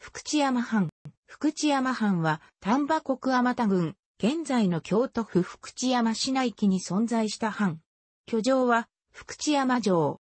福知山藩。福知山藩は丹波国天田郡、現在の京都府福知山市内期に存在した藩。居城は福知山城。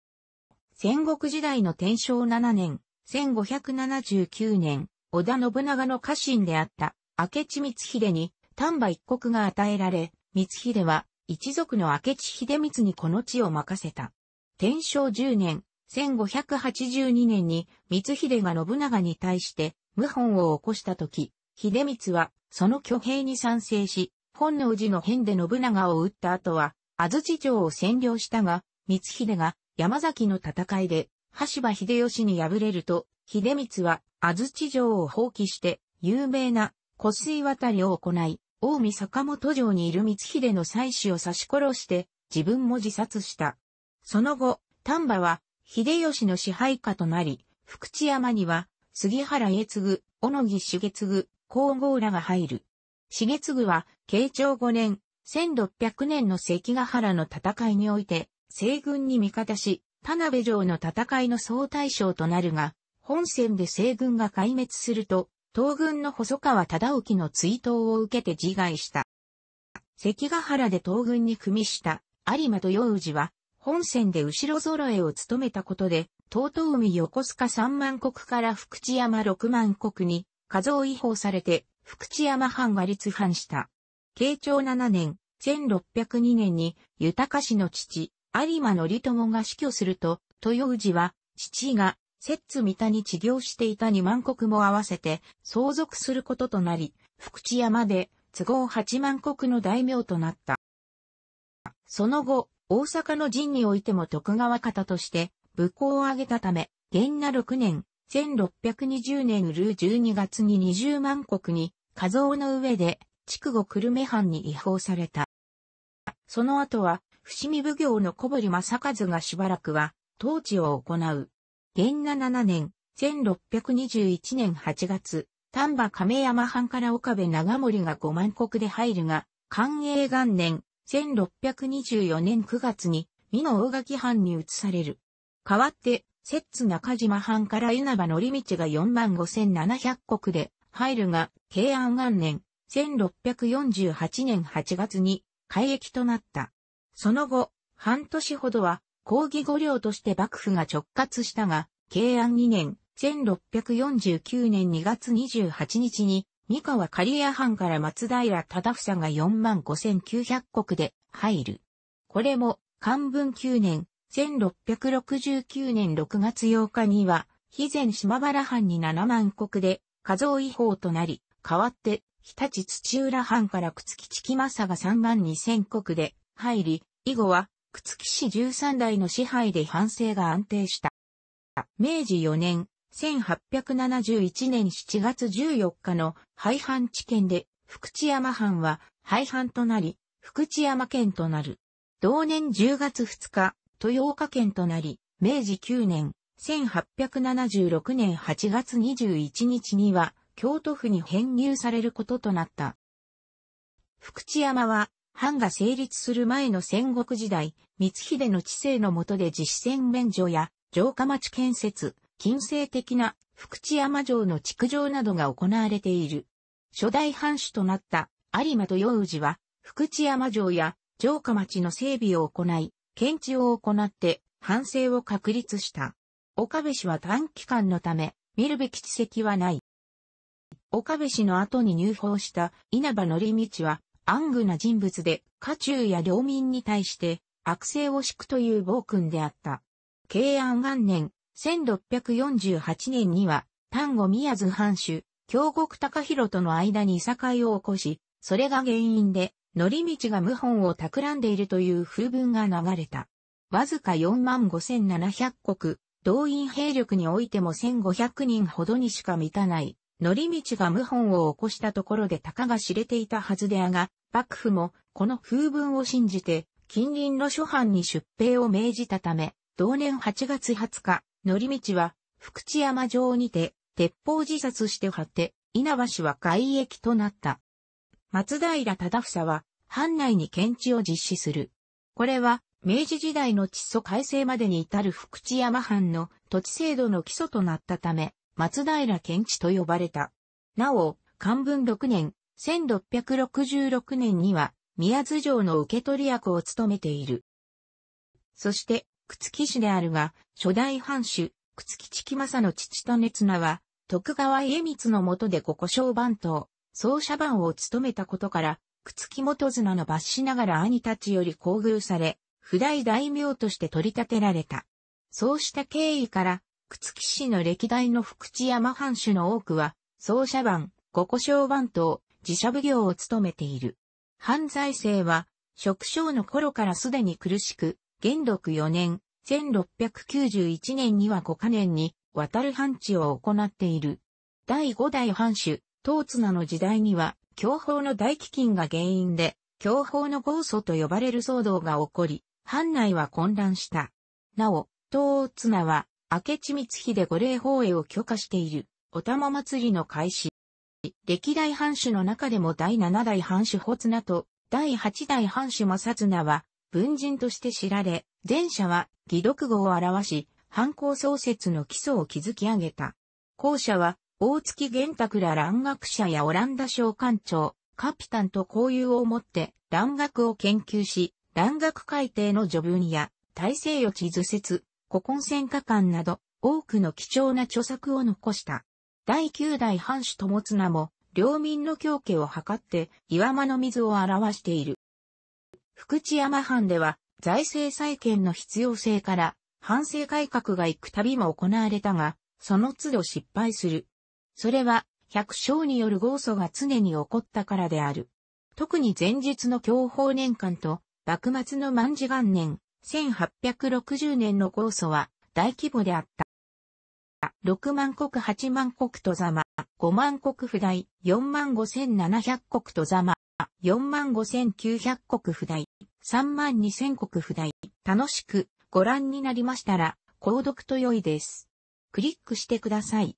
戦国時代の天正7年、1579年、織田信長の家臣であった明智光秀に丹波一国が与えられ、光秀は一族の明智秀光にこの地を任せた。天正10年、1582年に光秀が信長に対して謀反を起こした時、秀光はその挙兵に賛成し、本能寺の変で信長を撃った後は、安土城を占領したが、光秀が山崎の戦いで、羽柴秀吉に敗れると、秀光は安土城を放棄して、有名な湖水渡りを行い、近江坂本城にいる光秀の妻子を刺し殺して、自分も自殺した。その後、丹波は秀吉の支配下となり、福知山には、杉原家継、小野木重継、皇后らが入る。重継は、慶長5年、1600年の関ヶ原の戦いにおいて、西軍に味方し、田辺城の戦いの総大将となるが、本戦で西軍が壊滅すると、東軍の細川忠興の追悼を受けて自害した。関ヶ原で東軍に組みした有馬と陽氏は、本戦で後ろ揃えを務めたことで、遠東海横須賀三万国から福知山六万国に、画像違法されて、福知山藩が立藩した。慶長七年、1602年に、豊氏の父、有馬の友が死去すると、豊氏は、父が、摂津三田に治療していた二万国も合わせて相続することとなり、福知山で都合八万国の大名となった。その後、大阪の陣においても徳川方として武功を挙げたため、元那6年、1620年ルー12月に20万国に、家造の上で、筑後久留米藩に違法された。その後は、伏見奉行の小堀正和がしばらくは、統治を行う。元那7年、1621年8月、丹波亀山藩から岡部長森が5万国で入るが、寛永元年、1624年9月に、美濃大垣藩に移される。代わって、摂津中島藩から稲葉則道が45,700国で入るが、慶安元年、1648年8月に改役となった。その後、半年ほどは、抗議御領として幕府が直轄したが、慶安2年、1649年2月28日に、三河刈谷藩から松平忠房が45,900国で入る。これも、漢文9年、1669年6月8日には、肥前島原藩に7万国で、加増違法となり、代わって、日立土浦藩から朽木千木政が3万2000国で入り、以後は、朽木市13代の支配で藩政が安定した。明治4年、1871年7月14日の廃藩地県で、福知山藩は廃藩となり、福知山県となる。同年10月2日、豊岡県となり、明治9年、1876年8月21日には、京都府に編入されることとなった。福知山は、藩が成立する前の戦国時代、光秀の治世の下で実施戦免除や、城下町建設、近世的な福知山城の築城などが行われている。初代藩主となった有馬と洋氏は、福知山城や城下町の整備を行い、検知を行って藩政を確立した。岡部氏は短期間のため、見るべき地跡はない。岡部氏の後に入法した稲葉則道は、暗愚な人物で、家中や領民に対して、悪性を敷くという暴君であった。慶安元年、1648年には、丹後宮津藩主、京国高弘との間に境を起こし、それが原因で、乗り道が謀反を企んでいるという風文が流れた。わずか4万5700国、動員兵力においても1500人ほどにしか満たない、乗り道が謀反を起こしたところでかが知れていたはずであが、幕府もこの風文を信じて、近隣の諸藩に出兵を命じたため、同年8月20日、乗り道は、福知山城にて、鉄砲自殺して果て、稲葉氏は海域となった。松平忠房は、藩内に検地を実施する。これは、明治時代の地租改正までに至る福知山藩の土地制度の基礎となったため、松平検地と呼ばれた。なお、漢文6年、1666年には、宮津城の受け取り役を務めている。そして、朽木氏であるが、初代藩主、朽木千木政の父と熱名は、徳川家光の下で五故小番頭、奏者番を務めたことから、朽木元綱の罰しながら兄たちより厚遇され、不代大名として取り立てられた。そうした経緯から、朽木氏の歴代の福知山藩主の多くは、奏者番、五故小番頭、自社奉行を務めている。犯罪性は、職章の頃からすでに苦しく、元禄4年、1691年には五カ年に、渡る藩地を行っている。第五代藩主、東綱の時代には、教法の大飢饉が原因で、教法の豪祖と呼ばれる騒動が起こり、藩内は混乱した。なお、東綱は、明智光秀御礼法営を許可している、お玉祭りの開始。歴代藩主の中でも第七代藩主穂綱と、第八代藩主正綱は、文人として知られ、前者は義読語を表し、反抗創設の基礎を築き上げた。後者は、大月玄卓ら蘭学者やオランダ商館長、カピタンと交友をもって、蘭学を研究し、蘭学改定の序文や、大西洋地図説、古今戦火間など、多くの貴重な著作を残した。第9代藩主友綱も、領民の狂家を図って、岩間の水を表している。福知山藩では財政再建の必要性から、反省改革が行たびも行われたが、その都度失敗する。それは、百姓による豪祖が常に起こったからである。特に前日の享保年間と、幕末の万事元年、1860年の豪祖は大規模であった。6万国8万国とざま、5万国不代、4万5700国とざま。45900国不代、32000国不代、楽しくご覧になりましたら、購読と良いです。クリックしてください。